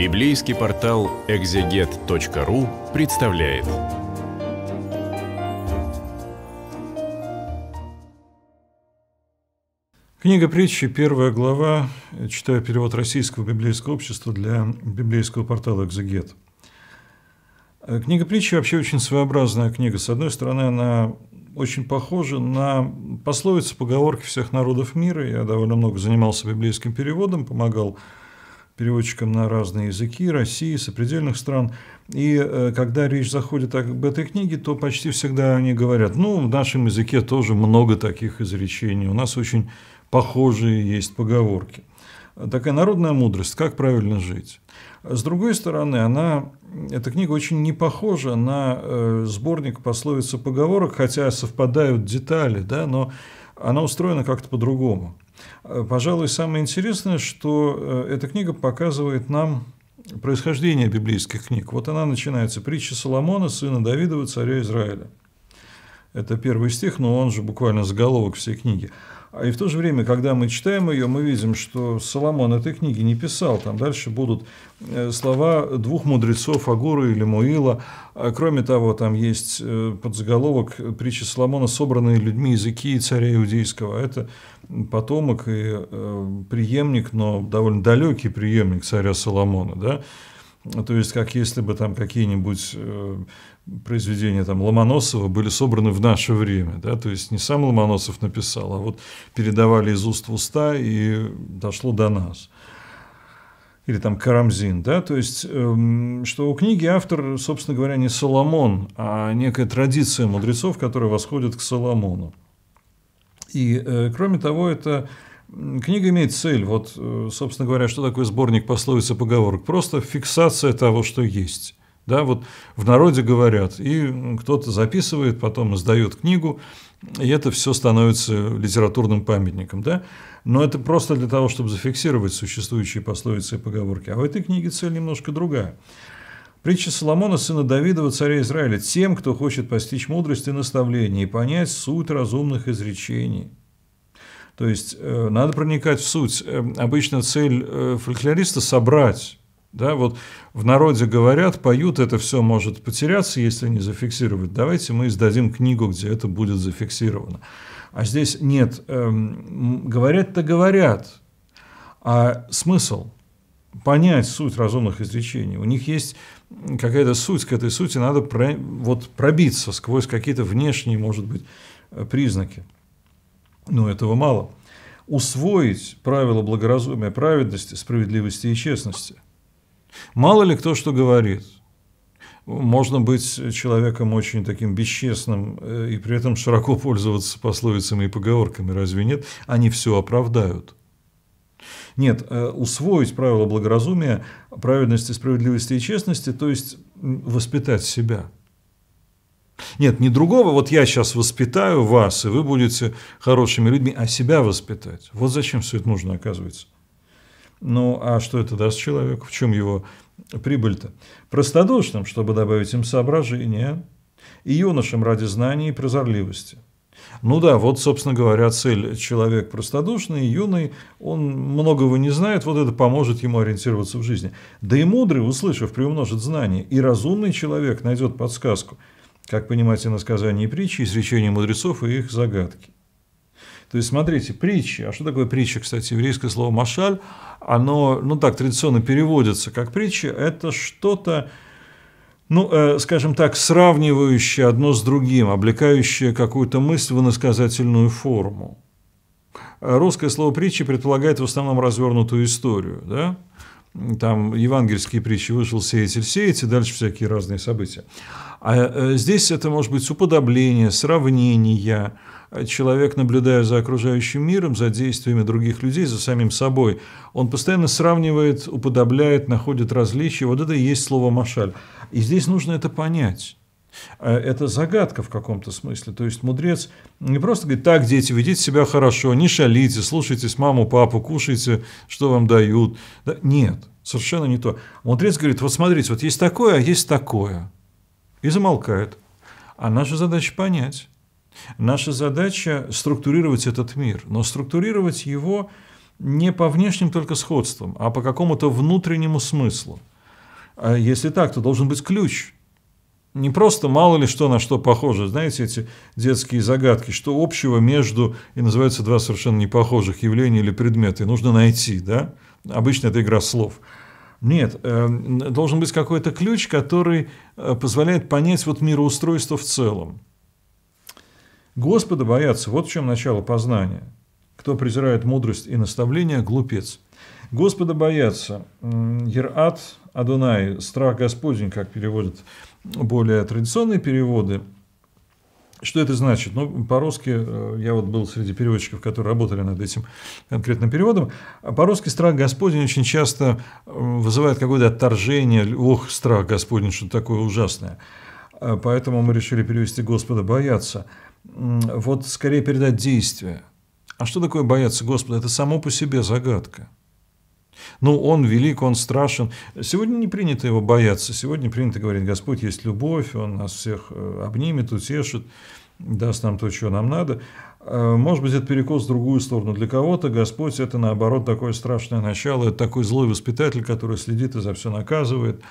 Библейский портал экзегет.ру представляет. Книга притчи, первая глава, читаю перевод Российского библейского общества для библейского портала «Экзегет». Книга притчи вообще очень своеобразная книга. С одной стороны, она очень похожа на пословицы, поговорки всех народов мира. Я довольно много занимался библейским переводом, помогал Переводчикам на разные языки России, сопредельных стран. И э, когда речь заходит об этой книге, то почти всегда они говорят, ну, в нашем языке тоже много таких изречений, у нас очень похожие есть поговорки. Такая народная мудрость, как правильно жить. С другой стороны, она, эта книга очень не похожа на э, сборник пословиц и поговорок, хотя совпадают детали, да, но она устроена как-то по-другому. Э, пожалуй, самое интересное, что э, эта книга показывает нам происхождение библейских книг. Вот она начинается. «Притча Соломона, сына Давидова, царя Израиля». Это первый стих, но он же буквально заголовок всей книги. А, и в то же время, когда мы читаем ее, мы видим, что Соломон этой книги не писал. Там дальше будут э, слова двух мудрецов, Агура или Муила. А, кроме того, там есть э, подзаголовок притчи Соломона, собранные людьми языки царя иудейского. Это потомок и э, преемник, но довольно далекий преемник царя Соломона. Да? То есть, как если бы там какие-нибудь э, произведения там, Ломоносова были собраны в наше время. Да? То есть, не сам Ломоносов написал, а вот передавали из уст в уста и дошло до нас. Или там Карамзин. Да? То есть, эм, что у книги автор, собственно говоря, не Соломон, а некая традиция мудрецов, которая восходит к Соломону. И, э, кроме того, это Книга имеет цель. Вот, э, собственно говоря, что такое сборник пословиц и поговорок? Просто фиксация того, что есть. Да, вот в народе говорят, и кто-то записывает, потом издает книгу, и это все становится литературным памятником. Да? Но это просто для того, чтобы зафиксировать существующие пословицы и поговорки. А в этой книге цель немножко другая. Притча Соломона, сына Давидова, царя Израиля, тем, кто хочет постичь мудрости и наставления и понять суть разумных изречений – то есть э, надо проникать в суть. Эм, обычно цель э, фольклориста – собрать. Да, вот в народе говорят, поют, это все может потеряться, если не зафиксировать. Давайте мы издадим книгу, где это будет зафиксировано. А здесь нет, эм, говорят-то говорят, а смысл понять суть разумных изречений. У них есть какая-то суть, к этой сути надо про, вот пробиться сквозь какие-то внешние, может быть, э, признаки. Но этого мало. Усвоить правила благоразумия, праведности, справедливости и честности. Мало ли кто что говорит. Можно быть человеком очень таким бесчестным э, и при этом широко пользоваться пословицами и поговорками, разве нет? Они все оправдают. Нет, э, усвоить правила благоразумия, праведности, справедливости и честности, то есть воспитать себя – нет, не другого, вот я сейчас воспитаю вас, и вы будете хорошими людьми, а себя воспитать. Вот зачем все это нужно, оказывается. Ну, а что это даст человеку? В чем его прибыль-то? Простодушным, чтобы добавить им соображения, и юношам ради знаний и прозорливости. Ну да, вот, собственно говоря, цель. Человек простодушный, юный, он многого не знает, вот это поможет ему ориентироваться в жизни. Да и мудрый, услышав, приумножит знания, и разумный человек найдет подсказку – как понимать иносказания и притчи, изречения мудрецов и их загадки. То есть, смотрите, притчи. А что такое притча, кстати? Еврейское слово «машаль», оно, ну так, традиционно переводится как притча. Это что-то, ну, э, скажем так, сравнивающее одно с другим, облекающее какую-то мысль в иносказательную форму. Русское слово «притча» предполагает в основном развернутую историю, да? там евангельские притчи, вышел сеятель сеять, и дальше всякие разные события. А э, здесь это может быть уподобление, сравнение. Человек, наблюдая за окружающим миром, за действиями других людей, за самим собой, он постоянно сравнивает, уподобляет, находит различия. Вот это и есть слово «машаль». И здесь нужно это понять. Э, это загадка в каком-то смысле. То есть мудрец не просто говорит, так, дети, ведите себя хорошо, не шалите, слушайтесь маму, папу, кушайте, что вам дают. Да, нет, совершенно не то. Мудрец говорит, вот смотрите, вот есть такое, а есть такое. И замолкает. А наша задача понять. Наша задача структурировать этот мир, но структурировать его не по внешним только сходствам, а по какому-то внутреннему смыслу. А если так, то должен быть ключ – не просто мало ли что на что похоже, знаете, эти детские загадки, что общего между, и называются два совершенно непохожих явления или предмета, и нужно найти, да? Обычно это игра слов. Нет, э, должен быть какой-то ключ, который э, позволяет понять вот мироустройство в целом. Господа боятся, вот в чем начало познания. Кто презирает мудрость и наставление, глупец. Господа боятся. Ерат Адунай, страх Господень, как переводит более традиционные переводы. Что это значит? Ну, по-русски, э, я вот был среди переводчиков, которые работали над этим конкретным переводом, по-русски страх Господень очень часто вызывает какое-то отторжение, ох, страх Господень, что такое ужасное. Э, поэтому мы решили перевести Господа «бояться». Вот скорее передать действие. А что такое бояться Господа? Это само по себе загадка. Ну, он велик, он страшен. Сегодня не принято его бояться. Сегодня принято говорить, Господь есть любовь, Он нас всех э, обнимет, утешит, даст нам то, чего нам надо. Э, может быть, это перекос в другую сторону. Для кого-то Господь – это, наоборот, такое страшное начало, это такой злой воспитатель, который следит и за все наказывает.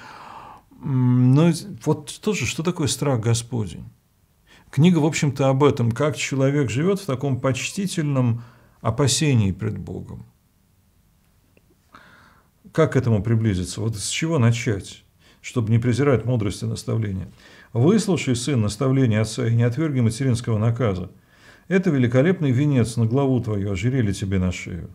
Но вот тоже, что такое страх Господень? Книга, в общем-то, об этом, как человек живет в таком почтительном опасении пред Богом как к этому приблизиться? Вот с чего начать, чтобы не презирать мудрости наставления? Выслушай, сын, наставление отца, и не отверги материнского наказа. Это великолепный венец на главу твою, ожерелье тебе на шею.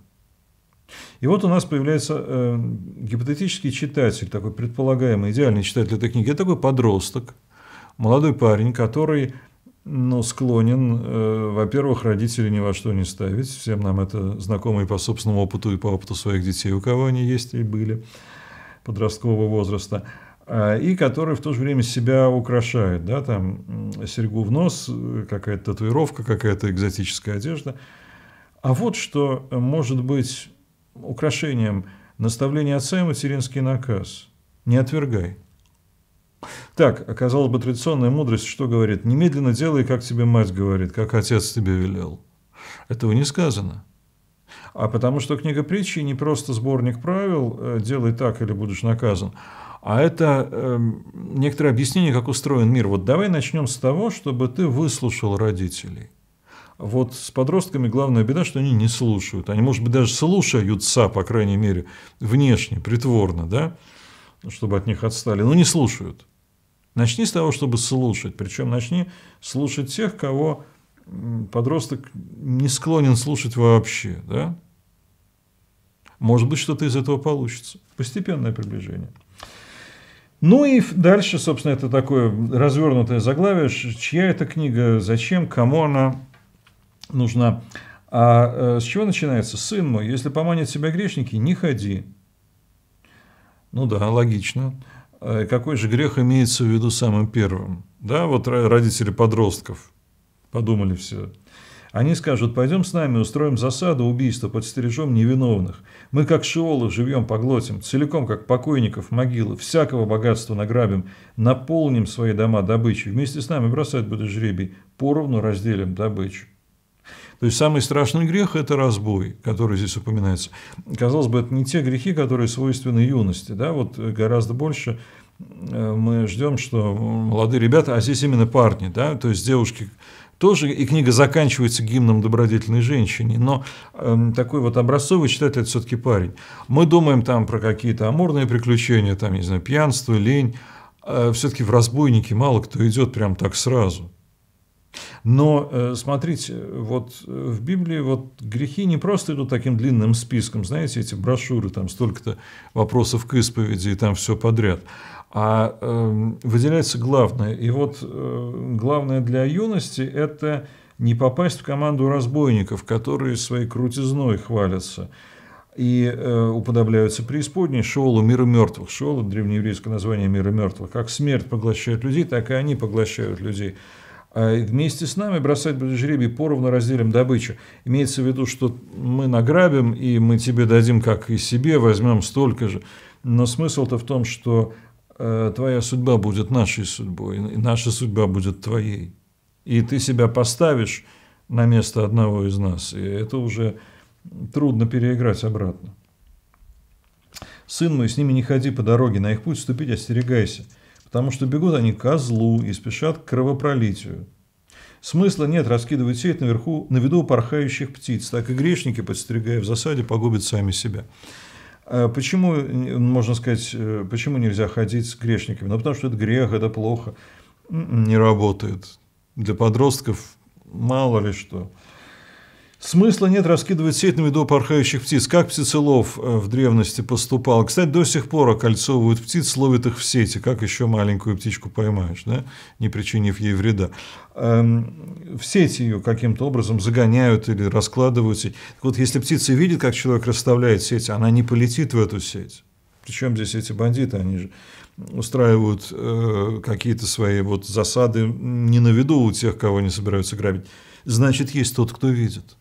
И вот у нас появляется э, гипотетический читатель, такой предполагаемый идеальный читатель этой книги, это такой подросток, молодой парень, который ну, склонен, э, во-первых, родители ни во что не ставить. Всем нам это знакомо и по собственному опыту, и по опыту своих детей, у кого они есть и были подросткового возраста. А, и которые в то же время себя украшают, да, там серьгу в нос, э, какая-то татуировка, какая-то экзотическая одежда. А вот что может быть украшением наставления отца и материнский наказ. Не отвергай. Так, казалось бы, традиционная мудрость что говорит? Немедленно делай, как тебе мать говорит, как отец тебе велел. Этого не сказано. А потому что книга притчи не просто сборник правил э, «делай так или будешь наказан», а это э, некоторое объяснение, как устроен мир. Вот давай начнем с того, чтобы ты выслушал родителей. Вот с подростками главная беда, что они не слушают. Они, может быть, даже слушаются, по крайней мере, внешне, притворно, да, чтобы от них отстали, но не слушают. Начни с того, чтобы слушать. Причем начни слушать тех, кого подросток не склонен слушать вообще. Да? Может быть, что-то из этого получится. Постепенное приближение. Ну и дальше, собственно, это такое развернутое заглавие, чья эта книга, зачем, кому она нужна. А э, с чего начинается? «Сын мой, если поманят себя грешники, не ходи». Ну да, логично. Э, какой же грех имеется в виду самым первым. Да, вот родители подростков подумали все. Они скажут, пойдем с нами, устроим засаду, убийство, подстережем невиновных. Мы как шиолы живьем поглотим, целиком как покойников, могилы, всякого богатства награбим, наполним свои дома добычей. Вместе с нами бросать будет жребий, поровну разделим добычу. То есть самый страшный грех – это разбой, который здесь упоминается. Казалось бы, это не те грехи, которые свойственны юности. Да? Вот гораздо больше э, мы ждем, что молодые ребята, а здесь именно парни, да? то есть девушки тоже, и книга заканчивается гимном добродетельной женщине, но э, такой вот образцовый читатель это все-таки парень. Мы думаем там про какие-то амурные приключения, там, не знаю, пьянство, лень, э, все-таки в разбойнике мало кто идет прям так сразу. Но э, смотрите, вот э, в Библии вот грехи не просто идут таким длинным списком, знаете, эти брошюры, там столько-то вопросов к исповеди и там все подряд, а э, выделяется главное. И вот э, главное для юности – это не попасть в команду разбойников, которые своей крутизной хвалятся и э, уподобляются преисподней Шеолу мира мертвых. Шеол – древнееврейское название мира мертвых. Как смерть поглощает людей, так и они поглощают людей а вместе с нами бросать будет жребий, поровну разделим добычу. Имеется в виду, что мы награбим, и мы тебе дадим, как и себе, возьмем столько же. Но смысл-то в том, что э, твоя судьба будет нашей судьбой, и наша судьба будет твоей. И ты себя поставишь на место одного из нас, и это уже трудно переиграть обратно. Сын мой, с ними не ходи по дороге, на их путь ступить остерегайся – потому что бегут они ко злу и спешат к кровопролитию. Смысла нет раскидывать сеть наверху, на виду порхающих птиц, так и грешники, подстерегая в засаде, погубят сами себя. А почему, можно сказать, э, почему нельзя ходить с грешниками? Ну, потому что это грех, это плохо. М-м, не работает. Для подростков мало ли что. Смысла нет раскидывать сеть на виду порхающих птиц. Как птицелов э, в древности поступал? Кстати, до сих пор окольцовывают птиц, ловят их в сети. Как еще маленькую птичку поймаешь, да? не причинив ей вреда? Эм, в сети ее каким-то образом загоняют или раскладывают. Так вот, если птица видит, как человек расставляет сеть, она не полетит в эту сеть. Причем здесь эти бандиты, они же устраивают э, какие-то свои вот засады не на виду у тех, кого они собираются грабить. Значит, есть тот, кто видит.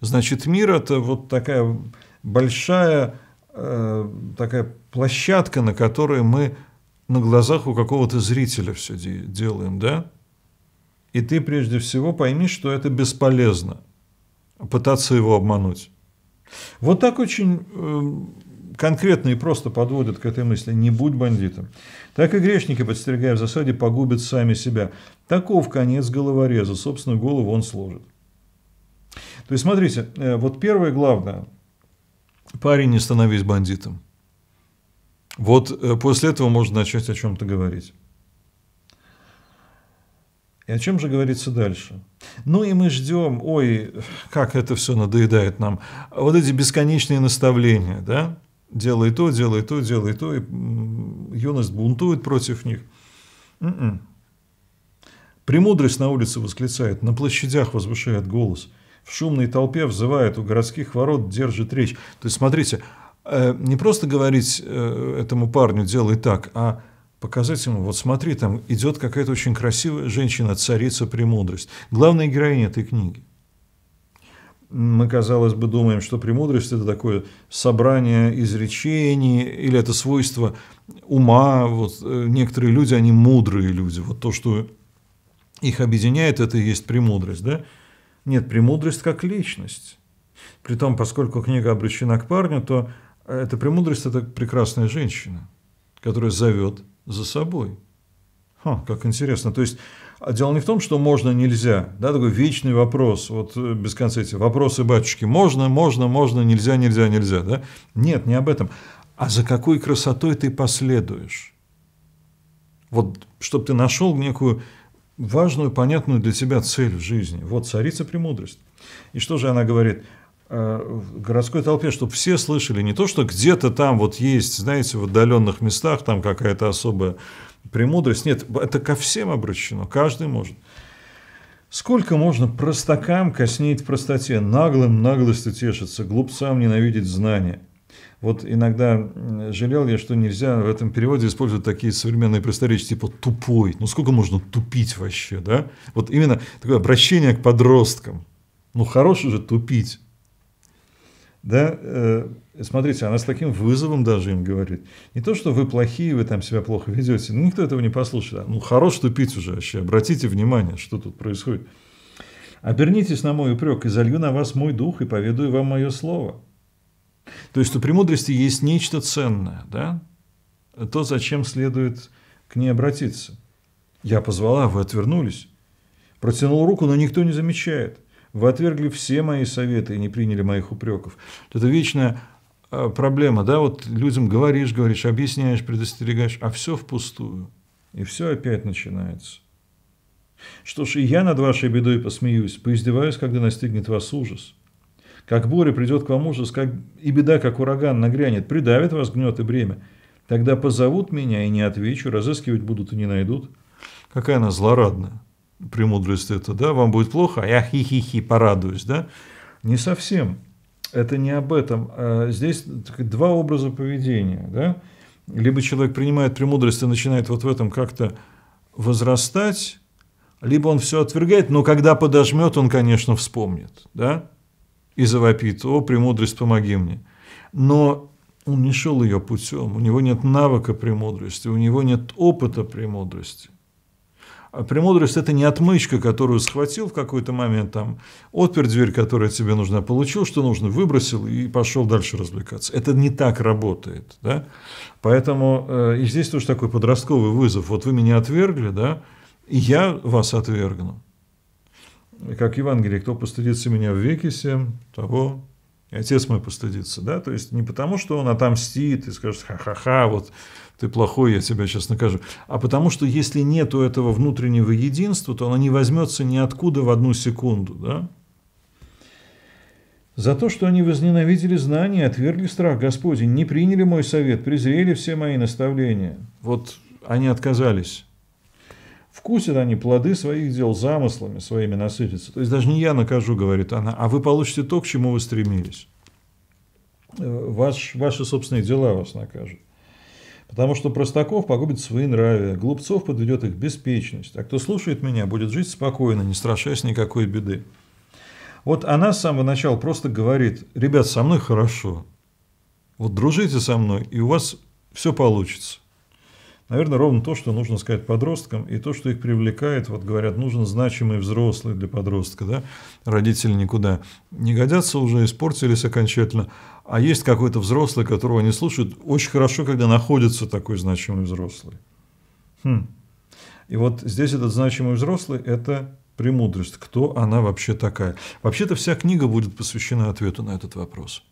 Значит, мир – это вот такая большая э, такая площадка, на которой мы на глазах у какого-то зрителя все де делаем, да? И ты прежде всего пойми, что это бесполезно, пытаться его обмануть. Вот так очень э, конкретно и просто подводят к этой мысли «не будь бандитом». Так и грешники, подстерегая в засаде, погубят сами себя. Таков конец головореза, собственно, голову он сложит. То есть, смотрите, э, вот первое главное, парень, не становись бандитом. Вот э, после этого можно начать о чем-то говорить. И о чем же говорится дальше? Ну и мы ждем, ой, как это все надоедает нам. Вот эти бесконечные наставления, да? Делай то, делай то, делай то, и юность бунтует против них. м м-м. Премудрость на улице восклицает, на площадях возвышает голос – в шумной толпе взывает, у городских ворот держит речь. То есть, смотрите, э, не просто говорить э, этому парню «делай так», а показать ему, вот смотри, там идет какая-то очень красивая женщина, царица премудрость. Главная героиня этой книги. Мы, казалось бы, думаем, что премудрость – это такое собрание изречений или это свойство ума. Вот э, некоторые люди, они мудрые люди. Вот то, что их объединяет, это и есть премудрость. Да? Нет, премудрость как личность. Притом, поскольку книга обращена к парню, то э, эта премудрость – это прекрасная женщина, которая зовет за собой. Ха, как интересно. То есть, а дело не в том, что можно, нельзя. Да, такой вечный вопрос, вот э, без конца эти вопросы батюшки. Можно, можно, можно, нельзя, нельзя, нельзя. Да? Нет, не об этом. А за какой красотой ты последуешь? Вот, чтобы ты нашел некую важную, понятную для себя цель в жизни. Вот царица премудрость. И что же она говорит? Э, в городской толпе, чтобы все слышали, не то, что где-то там вот есть, знаете, в отдаленных местах там какая-то особая премудрость. Нет, это ко всем обращено, каждый может. Сколько можно простакам коснеть в простоте, наглым наглости тешиться, глупцам ненавидеть знания – вот иногда жалел я, что нельзя в этом переводе использовать такие современные просторечия, типа «тупой». Ну, сколько можно тупить вообще, да? Вот именно такое обращение к подросткам. Ну, хорош уже тупить. Да, э, смотрите, она с таким вызовом даже им говорит. Не то, что вы плохие, вы там себя плохо ведете, ну, никто этого не послушает. А, ну, хорош тупить уже вообще, обратите внимание, что тут происходит. «Обернитесь на мой упрек, и залью на вас мой дух, и поведаю вам мое слово». То есть у премудрости есть нечто ценное, да? то, зачем следует к ней обратиться. Я позвала, вы отвернулись. Протянул руку, но никто не замечает. Вы отвергли все мои советы и не приняли моих упреков. Это вечная э, проблема, да, вот людям говоришь, говоришь, объясняешь, предостерегаешь, а все впустую. И все опять начинается. Что ж, и я над вашей бедой посмеюсь, поиздеваюсь, когда настигнет вас ужас. Как буря придет к вам ужас, как и беда, как ураган нагрянет, придавит вас гнет и бремя. Тогда позовут меня и не отвечу, разыскивать будут и не найдут. Какая она злорадная, премудрость это, да? Вам будет плохо, а я хи-хи-хи порадуюсь, да? Не совсем. Это не об этом. А здесь два образа поведения, да? Либо человек принимает премудрость и начинает вот в этом как-то возрастать, либо он все отвергает, но когда подожмет, он, конечно, вспомнит, да? и завопит «О, премудрость, помоги мне!» Но он не шел ее путем, у него нет навыка премудрости, у него нет опыта премудрости. А премудрость – это не отмычка, которую схватил в какой-то момент, там, отпер дверь, которая тебе нужна, получил, что нужно, выбросил и пошел дальше развлекаться. Это не так работает. Да? Поэтому э, и здесь тоже такой подростковый вызов. Вот вы меня отвергли, да, и я вас отвергну как Евангелие, кто постыдится меня в веке всем, того отец мой постыдится, да, то есть не потому, что он отомстит и скажет, ха-ха-ха, вот ты плохой, я тебя сейчас накажу, а потому что если нету этого внутреннего единства, то оно не возьмется ниоткуда в одну секунду, да. За то, что они возненавидели знания, отвергли страх Господень, не приняли мой совет, презрели все мои наставления. Вот они отказались. Вкусят они плоды своих дел, замыслами своими насытятся. То есть даже не я накажу, говорит она, а вы получите то, к чему вы стремились. Э, ваш, ваши собственные дела вас накажут. Потому что простаков погубит свои нравия, глупцов подведет их беспечность, а кто слушает меня, будет жить спокойно, не страшась никакой беды. Вот она с самого начала просто говорит, ребят, со мной хорошо, вот дружите со мной, и у вас все получится. Наверное, ровно то, что нужно сказать подросткам, и то, что их привлекает, вот говорят, нужен значимый взрослый для подростка, да, родители никуда не годятся уже, испортились окончательно, а есть какой-то взрослый, которого они слушают, очень хорошо, когда находится такой значимый взрослый. Хм. И вот здесь этот значимый взрослый – это премудрость, кто она вообще такая. Вообще-то вся книга будет посвящена ответу на этот вопрос.